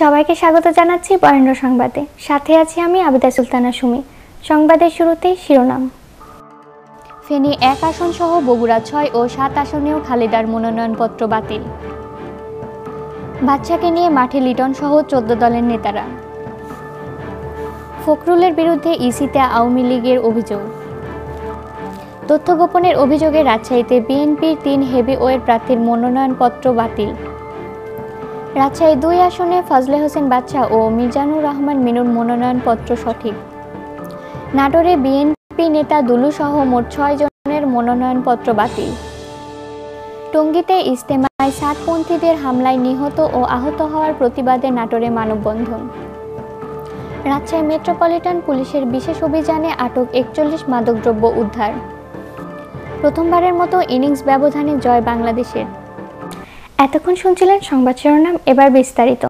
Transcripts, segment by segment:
সবাইকে স্বাগত জানাচ্ছি বরেন্দ্র সংবাদে সাথে আছি আমি আবিদা সুলতানা সুমি সংবাদের শুরুতেই শিরোনাম ফেনী এক আসন সহ বগুড়া ছয় ও সাত আসনেও খালেদার মনোনয়নপত্র বাতিল বাচ্চাকে নিয়ে মাঠে লিটন সহ চোদ্দ দলের নেতারা ফখরুলের বিরুদ্ধে ইসিতে আওয়ামী লীগের অভিযোগ তথ্য গোপনের অভিযোগে রাজশাহীতে বিএনপির তিন হেভিওয়েট প্রার্থীর মনোনয়নপত্র বাতিল রাজশাহী দুই আসনে ফজলে হোসেন বাচ্চা ও মিজানুর রহমান মিনুর মনোনয়নপত্র সঠিক নাটোরে বিএনপি নেতা দুলুসহ মোট ছয় জনের মনোনয়নপত্র বাতিল টঙ্গীতে ইস্তেমায় সাতপন্থীদের হামলায় নিহত ও আহত হওয়ার প্রতিবাদে নাটোরে মানববন্ধন রাজশাহী মেট্রোপলিটন পুলিশের বিশেষ অভিযানে আটক একচল্লিশ মাদকদ্রব্য উদ্ধার প্রথমবারের মতো ইনিংস ব্যবধানে জয় বাংলাদেশের এতক্ষণ শুনছিলেন সংবাদ শিরোনাম এবার বিস্তারিত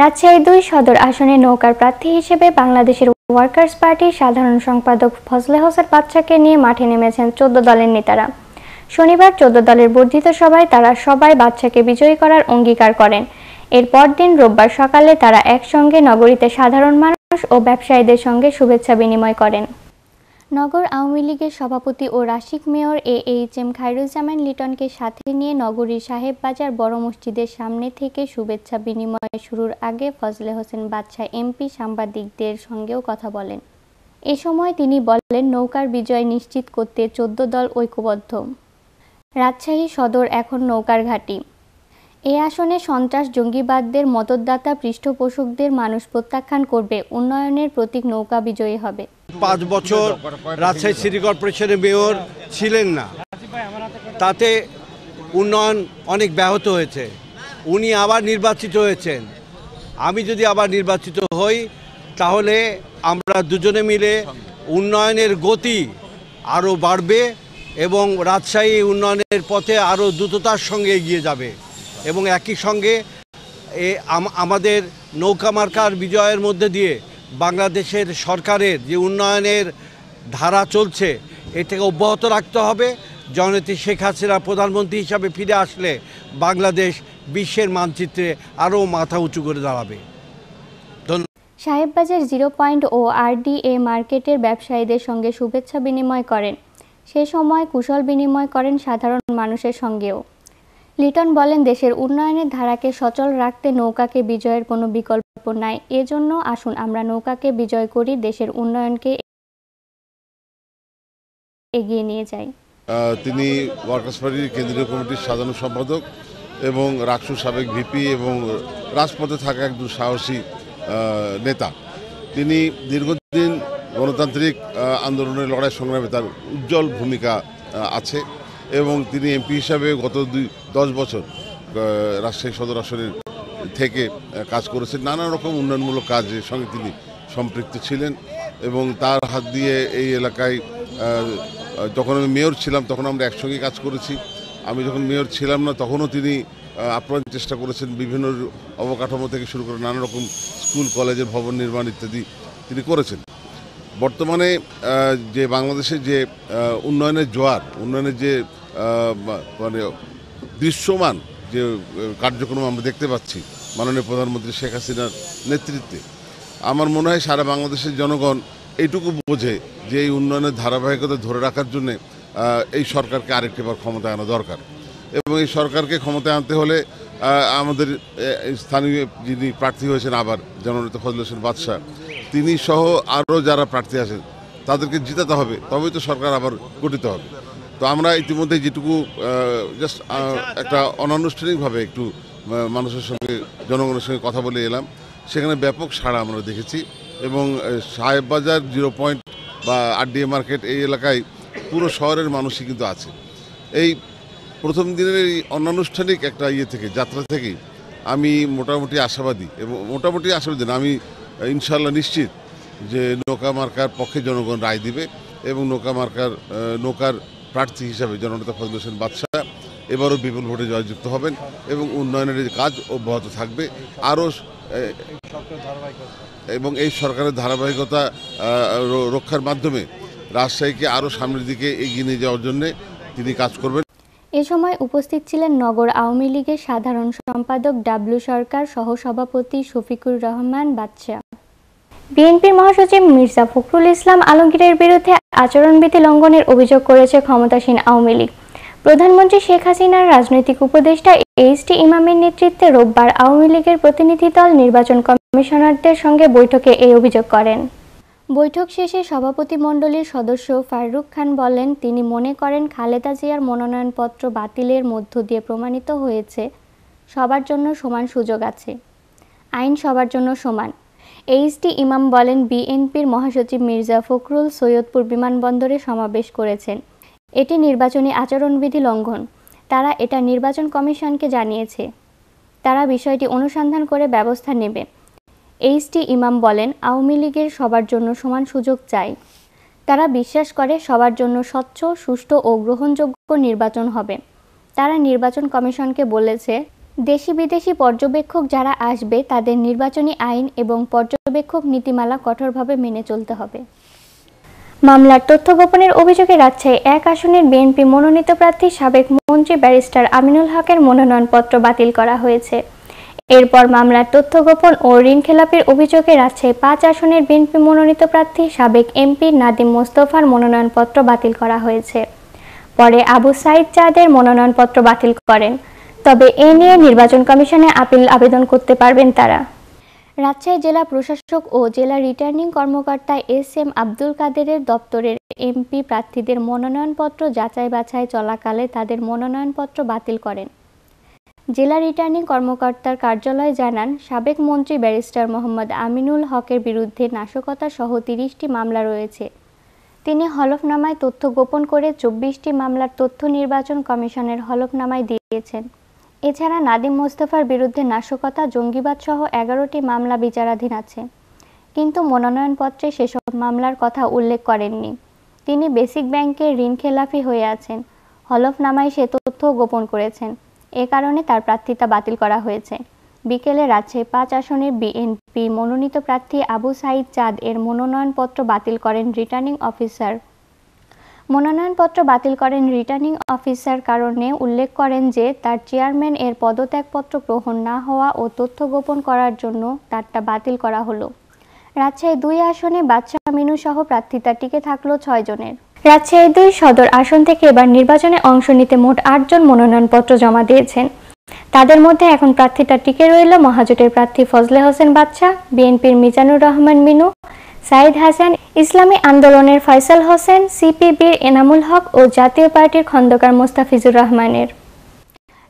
রাজশাহী দুই সদর আসনে নৌকার প্রার্থী হিসেবে বাংলাদেশের ওয়ার্কার্স পার্টির সাধারণ সম্পাদক ফজলে হোসেন বাচ্চাকে নিয়ে মাঠে নেমেছেন চোদ্দ দলের নেতারা শনিবার চোদ্দ দলের বর্ধিত সভায় তারা সবাই বাচ্চাকে বিজয়ী করার অঙ্গীকার করেন এর দিন রোববার সকালে তারা একসঙ্গে নগরীতে সাধারণ মানুষ ও ব্যবসায়ীদের সঙ্গে শুভেচ্ছা বিনিময় করেন নগর আওয়ামী লীগের সভাপতি ও Rasik mayor A H M Khairuzzaman লিটনকে সাথে নিয়ে নগরীর সাহেব বাজার বড় মসজিদের সামনে থেকে শুভেচ্ছা বিনিময় শুরুর আগে ফজলে হোসেন বাদশাহ এমপি সাংবাদিকদের সঙ্গেও কথা বলেন এ সময় তিনি বলেন নৌকার বিজয় নিশ্চিত করতে চোদ্দ দল ঐক্যবদ্ধ রাজশাহী সদর এখন নৌকার ঘাটি এ আসনে সন্ত্রাস জঙ্গিবাদদের মতদাতা পৃষ্ঠপোষকদের মানুষ প্রত্যাখ্যান করবে উন্নয়নের প্রতীক নৌকা বিজয়ী হবে পাঁচ বছর রাজশাহী সিটি কর্পোরেশনের মেয়র ছিলেন না তাতে উন্নয়ন অনেক ব্যাহত হয়েছে উনি আবার নির্বাচিত হয়েছেন আমি যদি আবার নির্বাচিত হই তাহলে আমরা দুজনে মিলে উন্নয়নের গতি আরও বাড়বে এবং রাজশাহী উন্নয়নের পথে আরও দ্রুততার সঙ্গে এগিয়ে যাবে এবং একই সঙ্গে এ আমাদের নৌকা মার্কার বিজয়ের মধ্যে দিয়ে বাংলাদেশের সরকারের যে উন্নয়নের ধারা চলছে এটাকে অব্যাহত রাখতে হবে জননেত্রী শেখ হাসিনা প্রধানমন্ত্রী হিসাবে ফিরে আসলে বাংলাদেশ বিশ্বের মানচিত্রে আরও মাথা উঁচু করে দাঁড়াবে সাহেববাজার জিরো পয়েন্ট ও আরডিএ মার্কেটের ব্যবসায়ীদের সঙ্গে শুভেচ্ছা বিনিময় করেন সে সময় কুশল বিনিময় করেন সাধারণ মানুষের সঙ্গেও লিটন বলেন দেশের উন্নয়নের ধারাকে সচল রাখতে নৌকাকে বিজয়ের কোনো বিকল্প নাই এজন্য আসুন আমরা নৌকাকে বিজয় করি দেশের উন্নয়নকে এগিয়ে নিয়ে যাই তিনি ওয়ার্কার্স পার্টির কেন্দ্রীয় কমিটির সাধারণ সম্পাদক এবং রাকসু সাবেক ভিপি এবং রাজপথে থাকা একজন সাহসী নেতা তিনি দীর্ঘদিন গণতান্ত্রিক আন্দোলনের লড়াই সংগ্রামে তার উজ্জ্বল ভূমিকা আছে এবং তিনি এমপি হিসাবে গত দুই দশ বছর রাজশাহী সদর আসনের থেকে কাজ করেছেন নানা রকম উন্নয়নমূলক কাজের সঙ্গে তিনি সম্পৃক্ত ছিলেন এবং তার হাত দিয়ে এই এলাকায় যখন আমি মেয়র ছিলাম তখন আমরা একসঙ্গে কাজ করেছি আমি যখন মেয়র ছিলাম না তখনও তিনি আপ্রাণ চেষ্টা করেছেন বিভিন্ন অবকাঠামো থেকে শুরু করে নানা রকম স্কুল কলেজের ভবন নির্মাণ ইত্যাদি তিনি করেছেন বর্তমানে যে বাংলাদেশে যে উন্নয়নের জোয়ার উন্নয়নের যে মানে দৃশ্যমান যে কার্যক্রম আমরা দেখতে পাচ্ছি মাননীয় প্রধানমন্ত্রী শেখ হাসিনার নেতৃত্বে আমার মনে হয় সারা বাংলাদেশের জনগণ এইটুকু বোঝে যে এই উন্নয়নের ধারাবাহিকতা ধরে রাখার জন্যে এই সরকারকে আরেকটি বার ক্ষমতা আনা দরকার এবং এই সরকারকে ক্ষমতায় আনতে হলে আমাদের স্থানীয় যিনি প্রার্থী হয়েছেন আবার জননেতা ফজল হোসেন বাদশাহ তিনি সহ আরও যারা প্রার্থী আছেন তাদেরকে জিতাতে হবে তবেই তো সরকার আবার গঠিত হবে তো আমরা ইতিমধ্যে যেটুকু জাস্ট একটা অনানুষ্ঠানিকভাবে একটু মানুষের সঙ্গে জনগণের সঙ্গে কথা বলে এলাম সেখানে ব্যাপক সাড়া আমরা দেখেছি এবং সাহেববাজার জিরো পয়েন্ট বা আরডিএ মার্কেট এই এলাকায় পুরো শহরের মানুষই কিন্তু আছে এই প্রথম দিনের এই অনানুষ্ঠানিক একটা ইয়ে থেকে যাত্রা থেকে আমি মোটামুটি আশাবাদী এবং মোটামুটি আশাবাদী না আমি ইনশাল্লাহ নিশ্চিত যে নৌকা মার্কার পক্ষে জনগণ রায় দিবে এবং নৌকা মার্কার নৌকার প্রার্থী হিসাবে জননেতা ফজল হোসেন বাদশাহ এবারও বিপুল ভোটে জয়যুক্ত হবেন এবং উন্নয়নের কাজ অব্যাহত থাকবে আরও এবং এই সরকারের ধারাবাহিকতা রক্ষার মাধ্যমে রাজশাহীকে আরও সামনের দিকে এগিয়ে নিয়ে যাওয়ার জন্য তিনি কাজ করবেন এ সময় উপস্থিত ছিলেন নগর আওয়ামী লীগের সাধারণ সম্পাদক ডাব্লু সরকার সহসভাপতি শফিকুর রহমান বাদশাহ বিএনপির মহাসচিব মির্জা ফখরুল ইসলাম আলমগীরের বিরুদ্ধে আচরণবিধি লঙ্ঘনের অভিযোগ করেছে ক্ষমতাসীন আওয়ামী লীগ প্রধানমন্ত্রী শেখ হাসিনার রাজনৈতিক উপদেষ্টা এইচ টি ইমামের নেতৃত্বে রোববার আওয়ামী লীগের প্রতিনিধি দল নির্বাচন কমিশনারদের সঙ্গে বৈঠকে এই অভিযোগ করেন বৈঠক শেষে সভাপতিমণ্ডলীর সদস্য ফারুক খান বলেন তিনি মনে করেন খালেদা জিয়ার মনোনয়নপত্র বাতিলের মধ্য দিয়ে প্রমাণিত হয়েছে সবার জন্য সমান সুযোগ আছে আইন সবার জন্য সমান ডি ইমাম বলেন বিএনপির মহাসচিব মির্জা ফখরুল সৈয়দপুর বিমানবন্দরে সমাবেশ করেছেন এটি নির্বাচনী আচরণবিধি লঙ্ঘন তারা এটা নির্বাচন কমিশনকে জানিয়েছে তারা বিষয়টি অনুসন্ধান করে ব্যবস্থা নেবে এইচটি ইমাম বলেন আওয়ামী লীগের সবার জন্য সমান সুযোগ চাই তারা বিশ্বাস করে সবার জন্য স্বচ্ছ সুষ্ঠু ও গ্রহণযোগ্য নির্বাচন হবে তারা নির্বাচন কমিশনকে বলেছে দেশি বিদেশি পর্যবেক্ষক যারা আসবে তাদের নির্বাচনী আইন এবং পর্যবেক্ষক নীতিমালা কঠোরভাবে মেনে চলতে হবে মামলার তথ্য গোপনের অভিযোগে রাজশাহী এক আসনের বিএনপি মনোনীত প্রার্থী সাবেক মন্ত্রী ব্যারিস্টার আমিনুল হকের মনোনয়নপত্র বাতিল করা হয়েছে এরপর মামলার তথ্য গোপন ও ঋণ খেলাপির অভিযোগে রাজশাহী পাঁচ আসনের বিএনপি মনোনীত প্রার্থী সাবেক এমপি নাদিম মোস্তফার মনোনয়নপত্র বাতিল করা হয়েছে পরে আবু সাইদ চাঁদের মনোনয়নপত্র বাতিল করেন তবে এ নিয়ে নির্বাচন কমিশনে আপিল আবেদন করতে পারবেন তারা রাজশাহী জেলা প্রশাসক ও জেলা রিটার্নিং কর্মকর্তা এস এম আব্দুল কাদেরের দপ্তরের এমপি প্রার্থীদের মনোনয়নপত্র যাচাই বাছাই চলাকালে তাদের মনোনয়নপত্র বাতিল করেন জেলা রিটার্নিং কর্মকর্তার কার্যালয় জানান সাবেক মন্ত্রী ব্যারিস্টার মোহাম্মদ আমিনুল হকের বিরুদ্ধে নাশকতা সহ তিরিশটি মামলা রয়েছে তিনি হলফনামায় তথ্য গোপন করে চব্বিশটি মামলার তথ্য নির্বাচন কমিশনের হলফনামায় দিয়েছেন এছাড়া নাদিম মোস্তফার বিরুদ্ধে নাশকতা জঙ্গিবাদসহ এগারোটি মামলা বিচারাধীন আছে কিন্তু মনোনয়নপত্রে সেসব মামলার কথা উল্লেখ করেননি তিনি বেসিক ব্যাংকের ঋণ খেলাফি হয়ে আছেন হলফনামায় সে তথ্য গোপন করেছেন এ কারণে তার প্রার্থিতা বাতিল করা হয়েছে বিকেলে রাজশাহী পাঁচ আসনের বিএনপি মনোনীত প্রার্থী আবু সাইদ চাঁদ এর মনোনয়নপত্র বাতিল করেন রিটার্নিং অফিসার মনোনয়নপত্র বাতিল করেন রিটার্নিং অফিসার কারণে উল্লেখ করেন যে তার চেয়ারম্যান এর পদত্যাগপত্র গ্রহণ না হওয়া ও তথ্য গোপন করার জন্য তারটা বাতিল করা হলো রাজশাহী দুই আসনে বাদশাহ মিনু সহ প্রার্থিতা টিকে থাকলো ছয় জনের রাজশাহী দুই সদর আসন থেকে এবার নির্বাচনে অংশ নিতে মোট আটজন মনোনয়নপত্র জমা দিয়েছেন তাদের মধ্যে এখন প্রার্থীটা টিকে রইল মহাজোটের প্রার্থী ফজলে হোসেন বাদশাহ বিএনপির মিজানুর রহমান মিনু সাইদ হাসান ইসলামী আন্দোলনের ফয়সাল হোসেন সিপিবির এনামুল হক ও জাতীয় পার্টির খন্দকার মোস্তাফিজুর রহমানের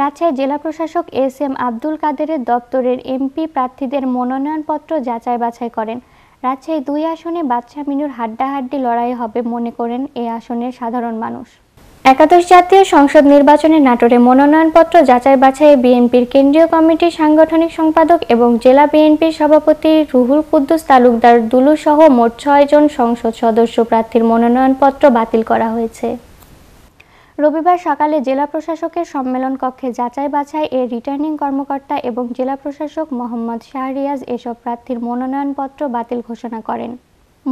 রাজশাহী জেলা প্রশাসক এস এম আব্দুল কাদেরের দপ্তরের এমপি প্রার্থীদের মনোনয়নপত্র যাচাই বাছাই করেন রাজশাহী দুই আসনে বাদশাহ মিনুর হাড্ডাহাড্ডি লড়াই হবে মনে করেন এ আসনের সাধারণ মানুষ একাদশ জাতীয় সংসদ নির্বাচনে নাটোরে মনোনয়নপত্র যাচাই বাছাই বিএনপির কেন্দ্রীয় কমিটির সাংগঠনিক সম্পাদক এবং জেলা বিএনপির সভাপতি রুহুল কুদ্দুস তালুকদার দুলু সহ মোট ছয়জন সংসদ সদস্য প্রার্থীর মনোনয়নপত্র বাতিল করা হয়েছে রবিবার সকালে জেলা প্রশাসকের সম্মেলন কক্ষে যাচাই বাছাই এর রিটার্নিং কর্মকর্তা এবং জেলা প্রশাসক মোহাম্মদ শাহরিয়াজ এসব প্রার্থীর মনোনয়নপত্র বাতিল ঘোষণা করেন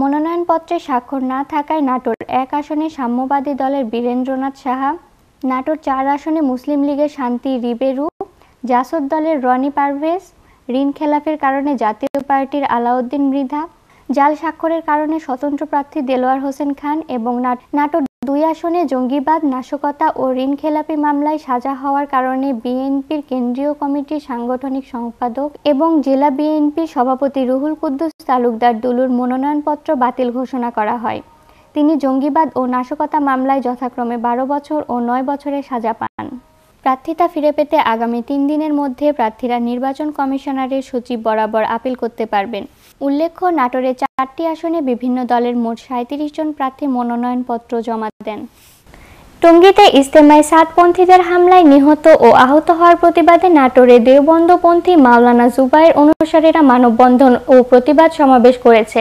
মনোনয়নপত্রে স্বাক্ষর না থাকায় নাটোর এক আসনে সাম্যবাদী দলের বীরেন্দ্রনাথ সাহা নাটোর চার আসনে মুসলিম লীগের শান্তি রিবেরু জাসদ দলের রনি পারভেজ ঋণ খেলাফের কারণে জাতীয় পার্টির আলাউদ্দিন মৃধা জাল স্বাক্ষরের কারণে স্বতন্ত্র প্রার্থী দেলোয়ার হোসেন খান এবং নাটোর দুই আসনে জঙ্গিবাদ নাশকতা ও ঋণখেলাপি মামলায় সাজা হওয়ার কারণে বিএনপির কেন্দ্রীয় কমিটির সাংগঠনিক সম্পাদক এবং জেলা বিএনপির সভাপতি রুহুল কুদ্দুস তালুকদার দুলুর মনোনয়নপত্র বাতিল ঘোষণা করা হয় তিনি জঙ্গিবাদ ও নাশকতা মামলায় যথাক্রমে বারো বছর ও নয় বছরের সাজা পান প্রার্থিতা ফিরে পেতে আগামী তিন দিনের মধ্যে প্রার্থীরা নির্বাচন কমিশনারের সচিব বরাবর আপিল করতে পারবেন উল্লেখ্য নাটোরে চারটি আসনে বিভিন্ন দলের মোট সাঁত্রিশ জন প্রার্থী মনোনয়নপত্র জমা দেন টঙ্গিতে ইস্তেমায় সাতপন্থীদের হামলায় নিহত ও আহত হওয়ার প্রতিবাদে নাটোরে দেওবন্দপন্থী মাওলানা জুবাইয়ের অনুসারীরা মানববন্ধন ও প্রতিবাদ সমাবেশ করেছে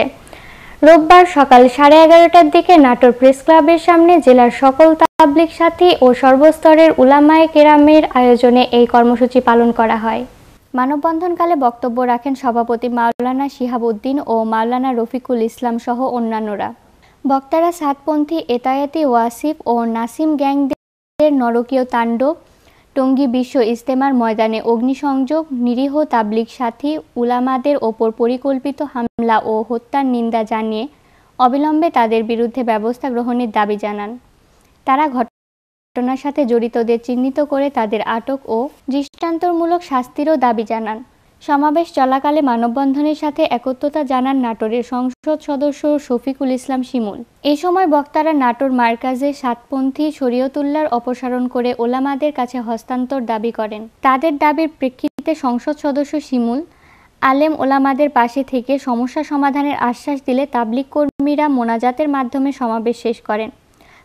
রোববার সকাল সাড়ে এগারোটার দিকে নাটোর প্রেস ক্লাবের সামনে জেলার সকল তাবলিক সাথী ও সর্বস্তরের উলামায়ে কেরামের আয়োজনে এই কর্মসূচি পালন করা হয় মানববন্ধনকালে বক্তব্য রাখেন সভাপতি মাওলানা শিহাবুদ্দিন ও মাওলানা রফিকুল ইসলাম সহ অন্যান্যরা বক্তারা সাতপন্থী এতায়াতি ওয়াসিফ ও নাসিম গ্যাংদের নরকীয় তাণ্ডব টঙ্গী বিশ্ব ইজতেমার ময়দানে অগ্নিসংযোগ নিরীহ তাবলিক সাথী উলামাদের ওপর পরিকল্পিত হামলা ও হত্যার নিন্দা জানিয়ে অবিলম্বে তাদের বিরুদ্ধে ব্যবস্থা গ্রহণের দাবি জানান তারা ঘট ঘটনার সাথে জড়িতদের চিহ্নিত করে তাদের আটক ও দৃষ্টান্তমূলক শাস্তিরও দাবি জানান সমাবেশ চলাকালে মানববন্ধনের সাথে একত্রতা জানান নাটোরের সংসদ সদস্য শফিকুল ইসলাম শিমুল এ সময় বক্তারা নাটোর মার্কাজে সাতপন্থী শরীয়তুল্লার অপসারণ করে ওলামাদের কাছে হস্তান্তর দাবি করেন তাদের দাবির প্রেক্ষিতে সংসদ সদস্য শিমুল আলেম ওলামাদের পাশে থেকে সমস্যা সমাধানের আশ্বাস দিলে তাবলিক কর্মীরা মোনাজাতের মাধ্যমে সমাবেশ শেষ করেন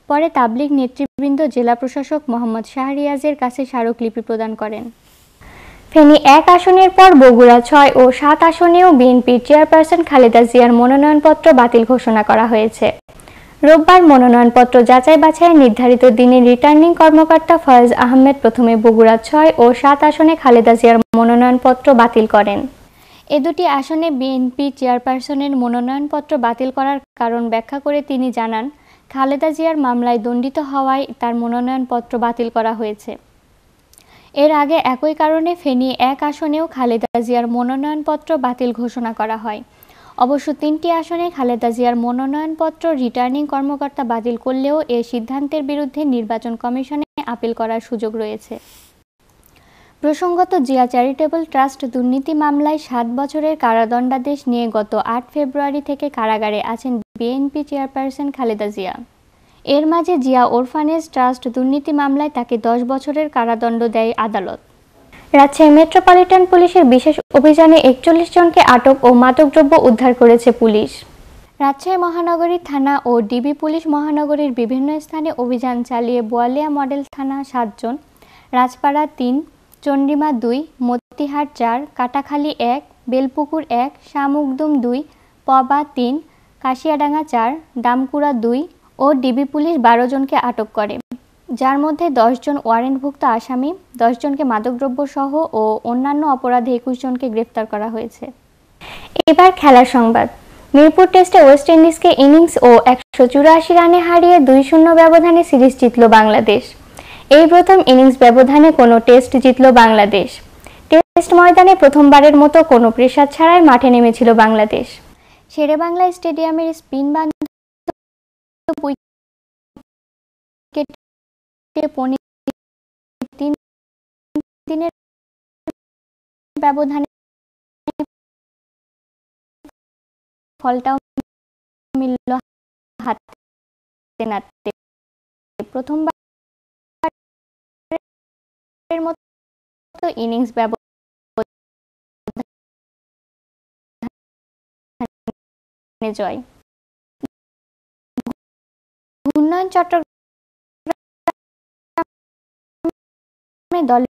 পরে তাবলিগ নেতৃবৃন্দ জেলা প্রশাসক মোহাম্মদ শাহরিয়াজের কাছে স্মারকলিপি প্রদান করেন ফেনী এক আসনের পর বগুড়া ছয় ও সাত আসনেও বিএনপির চেয়ারপারসন খালেদা জিয়ার মনোনয়নপত্র বাতিল ঘোষণা করা হয়েছে রোববার মনোনয়নপত্র যাচাই বাছাই নির্ধারিত দিনে রিটার্নিং কর্মকর্তা ফয়েজ আহমেদ প্রথমে বগুড়া ছয় ও সাত আসনে খালেদা জিয়ার মনোনয়নপত্র বাতিল করেন এ দুটি আসনে বিএনপি চেয়ারপারসনের মনোনয়নপত্র বাতিল করার কারণ ব্যাখ্যা করে তিনি জানান খালেদা জিয়ার মামলায় দণ্ডিত হওয়ায় তার মনোনয়নপত্র বাতিল করা হয়েছে এর আগে একই কারণে ফেনী এক আসনেও খালেদা জিয়ার মনোনয়নপত্র বাতিল ঘোষণা করা হয় অবশ্য তিনটি আসনে খালেদা জিয়ার মনোনয়নপত্র রিটার্নিং কর্মকর্তা বাতিল করলেও এ সিদ্ধান্তের বিরুদ্ধে নির্বাচন কমিশনে আপিল করার সুযোগ রয়েছে প্রসঙ্গত জিয়া চ্যারিটেবল ট্রাস্ট দুর্নীতি মামলায় সাত বছরের কারাদণ্ডাদেশ নিয়ে গত আট ফেব্রুয়ারি থেকে কারাগারে আছেন বিএনপি চেয়ারপারসন খালেদা জিয়া এর মাঝে জিয়া ওরফানেজ ট্রাস্ট দুর্নীতি মামলায় তাকে দশ বছরের কারাদণ্ড দেয় আদালত রাজশাহী মেট্রোপলিটন পুলিশের বিশেষ অভিযানে একচল্লিশ জনকে আটক ও মাদকদ্রব্য উদ্ধার করেছে পুলিশ রাজশাহী মহানগরীর থানা ও ডিবি পুলিশ মহানগরীর বিভিন্ন স্থানে অভিযান চালিয়ে বোয়ালিয়া মডেল থানা সাতজন রাজপাড়া তিন চন্ডিমা দুই মতিহার চার কাটাখালী এক বেলপুকুর এক শামুকদুম দুই পবা তিন কাশিয়াডাঙ্গা চার দামকুড়া দুই ও ডিবি পুলিশ বারো জনকে আটক করে যার মধ্যে দশজন ওয়ারেন্টভুক্ত আসামি দশজনকে মাদকদ্রব্য সহ ও অন্যান্য অপরাধে একুশ জনকে গ্রেফতার করা হয়েছে এবার খেলার সংবাদ মিরপুর টেস্টে ওয়েস্ট ইন্ডিজকে ইনিংস ও একশো চুরাশি রানে হারিয়ে দুই শূন্য ব্যবধানে সিরিজ জিতল বাংলাদেশ এই প্রথম ইনিংস ব্যবধানে কোনো টেস্ট জিতল বাংলাদেশ টেস্ট ময়দানে প্রথমবারের মতো কোনো প্রেশার ছাড়াই মাঠে নেমেছিল বাংলাদেশ শেরে বাংলা স্টেডিয়ামের স্পিন দিনের ব্যবধানে ফলটাও মিলল হাতে নাতে প্রথমবার এর মতো ইনিংস ব্যবধানে জয় ঘূর্ণয়ন চট্টগ্রামে দলে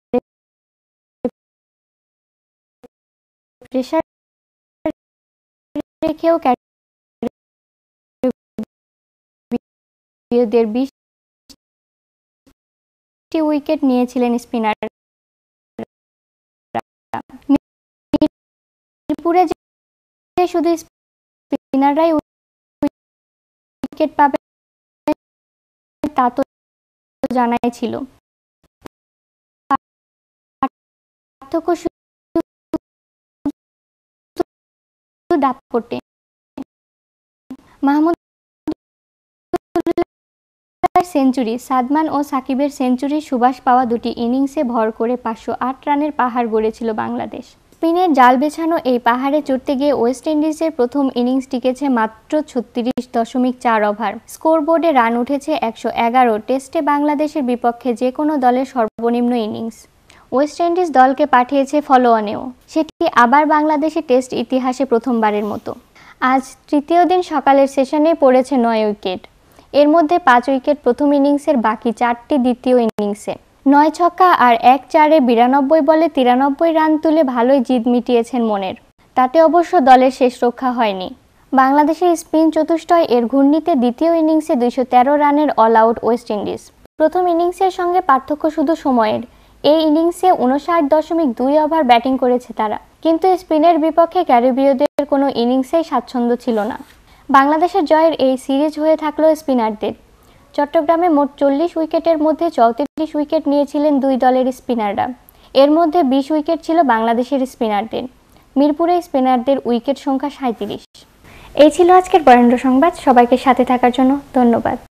রেখেও ক্যারিবীয়দের বিশ একটি উইকেট নিয়েছিলেন স্পিনার মিরপুরে যে শুধু স্পিনাররাই উইকেট পাবে তা তো মাহমুদ বুমরার সেঞ্চুরি সাদমান ও সাকিবের সেঞ্চুরির সুবাস পাওয়া দুটি ইনিংসে ভর করে পাঁচশো আট রানের পাহাড় গড়েছিল বাংলাদেশ স্পিনের জাল বেছানো এই পাহাড়ে চড়তে গিয়ে ওয়েস্ট ইন্ডিজের প্রথম ইনিংস টিকেছে মাত্র ছত্রিশ দশমিক চার ওভার স্কোরবোর্ডে রান উঠেছে একশো এগারো টেস্টে বাংলাদেশের বিপক্ষে যে কোনো দলের সর্বনিম্ন ইনিংস ওয়েস্ট ইন্ডিজ দলকে পাঠিয়েছে ফলো অনেও সেটি আবার বাংলাদেশের টেস্ট ইতিহাসে প্রথমবারের মতো আজ তৃতীয় দিন সকালের সেশনে পড়েছে নয় উইকেট এর মধ্যে পাঁচ উইকেট প্রথম ইনিংসের বাকি চারটি দ্বিতীয় ইনিংসে নয় ছক্কা আর এক চারে বিরানব্বই বলে তিরানব্বই রান তুলে ভালোই জিদ মিটিয়েছেন মনের তাতে অবশ্য দলের শেষ রক্ষা হয়নি বাংলাদেশের স্পিন চতুষ্টয় এর ঘূর্ণিতে দ্বিতীয় ইনিংসে দুইশো রানের অল আউট ওয়েস্ট ইন্ডিজ প্রথম ইনিংসের সঙ্গে পার্থক্য শুধু সময়ের এই ইনিংসে উনষাট দশমিক দুই ওভার ব্যাটিং করেছে তারা কিন্তু স্পিনের বিপক্ষে ক্যারিবীয়দের কোনো ইনিংসেই স্বাচ্ছন্দ্য ছিল না বাংলাদেশের জয়ের এই সিরিজ হয়ে থাকলো স্পিনারদের চট্টগ্রামে মোট চল্লিশ উইকেটের মধ্যে চৌত্রিশ উইকেট নিয়েছিলেন দুই দলের স্পিনাররা এর মধ্যে বিশ উইকেট ছিল বাংলাদেশের স্পিনারদের মিরপুরে স্পিনারদের উইকেট সংখ্যা সাঁত্রিশ এই ছিল আজকের বরেন্দ্র সংবাদ সবাইকে সাথে থাকার জন্য ধন্যবাদ